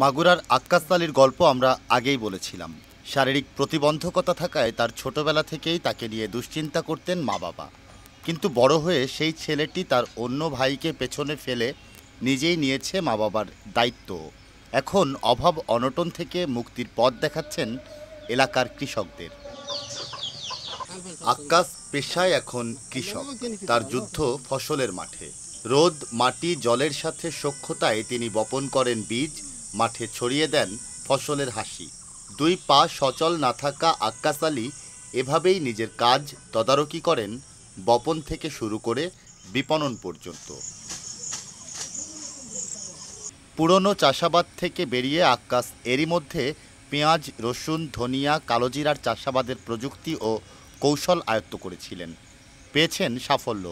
মাগুরার আক্কাস গল্প আমরা আগেই বলেছিলাম শারীরিক প্রতিবন্ধকতা থাকায় তার ছোটবেলা থেকেই তাকে নিয়ে দুশ্চিন্তা করতেন মা বাবা কিন্তু বড় হয়ে সেই ছেলেটি তার অন্য ভাইকে পেছনে ফেলে নিজেই নিয়েছে মা বাবার দায়িত্ব এখন অভাব অনটন থেকে মুক্তির পথ দেখাচ্ছেন এলাকার কৃষকদের আকাশ পেশায় এখন কৃষক তার যুদ্ধ ফসলের মাঠে রোদ মাটি জলের সাথে সক্ষতায় তিনি বপন করেন বীজ মাঠে ছড়িয়ে দেন ফসলের হাসি দুই পা সচল না থাকা আক্কাস আলী এভাবেই নিজের কাজ তদারকি করেন বপন থেকে শুরু করে বিপণন পর্যন্ত পুরনো চাষাবাদ থেকে বেরিয়ে আক্কাস এরই মধ্যে পেঁয়াজ রসুন ধনিয়া কালোজিরার চাষাবাদের প্রযুক্তি ও কৌশল আয়ত্ত করেছিলেন পেয়েছেন সাফল্য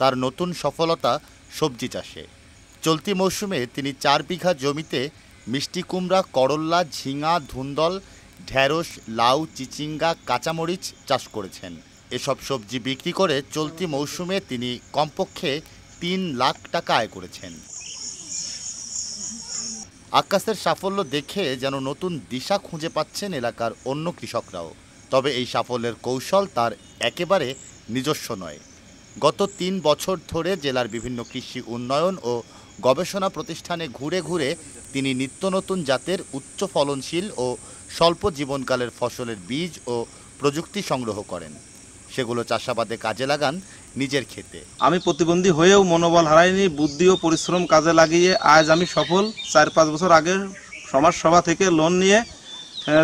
তার নতুন সফলতা সবজি চাষে চলতি মৌসুমে তিনি চার বিঘা জমিতে মিষ্টি কুমড়া করল্লা ঝিঙা ধুন্দল ঢ্যাঁড়স লাউ চিচিঙ্গা কাঁচামরিচ চাষ করেছেন এসব সবজি বিক্রি করে চলতি মৌসুমে তিনি কমপক্ষে তিন লাখ টাকা আয় করেছেন আকাশের সাফল্য দেখে যেন নতুন দিশা খুঁজে পাচ্ছেন এলাকার অন্য কৃষকরাও তবে এই সাফল্যের কৌশল তার একেবারে নিজস্ব নয় গত তিন বছর ধরে জেলার বিভিন্ন কৃষি উন্নয়ন ও গবেষণা প্রতিষ্ঠানে ঘুরে ঘুরে তিনি নিত্য নতুন জাতের উচ্চ ফলনশীল ও স্বল্প জীবনকালের ফসলের বীজ ও প্রযুক্তি সংগ্রহ করেন সেগুলো চাষাবাদে কাজে লাগান নিজের খেতে আমি প্রতিবন্ধী হয়েও মনোবল হারাইনি বুদ্ধি ও পরিশ্রম কাজে লাগিয়ে আজ আমি সফল চার পাঁচ বছর আগে সভা থেকে লোন নিয়ে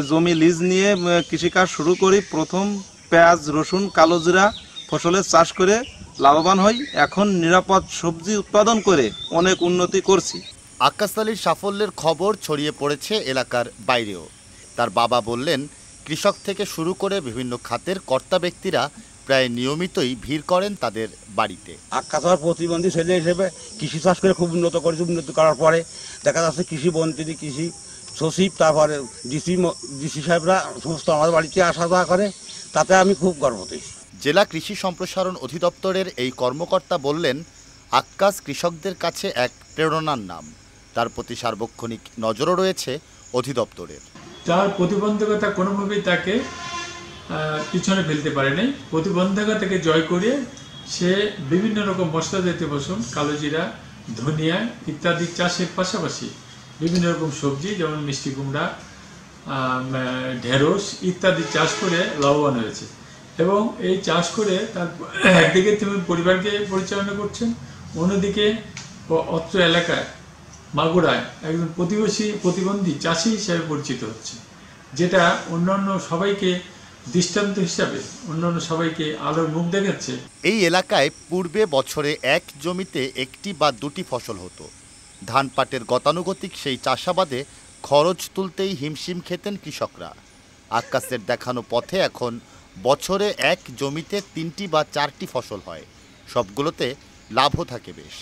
জমি লিজ নিয়ে কৃষিকাজ শুরু করি প্রথম পেঁয়াজ রসুন কালোজিরা ফসলের চাষ করে লাভবান হই এখন নিরাপদ সবজি উৎপাদন করে অনেক উন্নতি করছি আক্কাস আলীর সাফল্যের খবর ছড়িয়ে পড়েছে এলাকার বাইরেও তার বাবা বললেন কৃষক থেকে শুরু করে বিভিন্ন খাতের কর্তা ব্যক্তিরা প্রায় নিয়মিতই ভিড় করেন তাদের বাড়িতে আক্কাশ হওয়ার প্রতিবন্ধী ছেলে হিসেবে কৃষি চাষ করে খুব উন্নত করেছে উন্নত করার পরে দেখা যাচ্ছে কৃষি মন্ত্রী কৃষি সচিব তারপরে ডিসি ডিসি সাহেবরা সমস্ত আমার বাড়িতে আসা যাওয়া করে তাতে আমি খুব গর্বতী জেলা কৃষি সম্প্রসারণ অধিদপ্তরের এই কর্মকর্তা বললেন আক্কাস কৃষকদের কাছে এক প্রেরণার নাম তার প্রতি সার্বক্ষণিক নজরও রয়েছে অধিদপ্তরের তার প্রতিবন্ধকতা কোনোভাবেই তাকে পিছনে ফেলতে পারে নাই প্রতিবন্ধকতাকে জয় করে সে বিভিন্ন রকম মশলা জাতীয় ফসল কালোজিরা ধনিয়া ইত্যাদি চাষের পাশাপাশি বিভিন্ন রকম সবজি যেমন মিষ্টি কুমড়া ঢেঁড়স ইত্যাদি চাষ করে লাভবান হয়েছে এবং এই চাষ করে তার একদিকে তুমি পরিবারকে পরিচালনা করছেন অন্যদিকে অত্র এলাকায় মাগুরায় একজন প্রতিবেশী প্রতিবন্ধী চাষি হিসাবে পরিচিত হচ্ছে যেটা অন্যান্য সবাইকে দৃষ্টান্ত হিসাবে অন্যান্য সবাইকে আলোর মুখ দেখাচ্ছে এই এলাকায় পূর্বে বছরে এক জমিতে একটি বা দুটি ফসল হতো ধান পাটের গতানুগতিক সেই চাষাবাদে খরচ তুলতেই হিমশিম খেতেন কৃষকরা আকাশের দেখানো পথে এখন বছরে এক জমিতে তিনটি বা চারটি ফসল হয় সবগুলোতে লাভও থাকে বেশ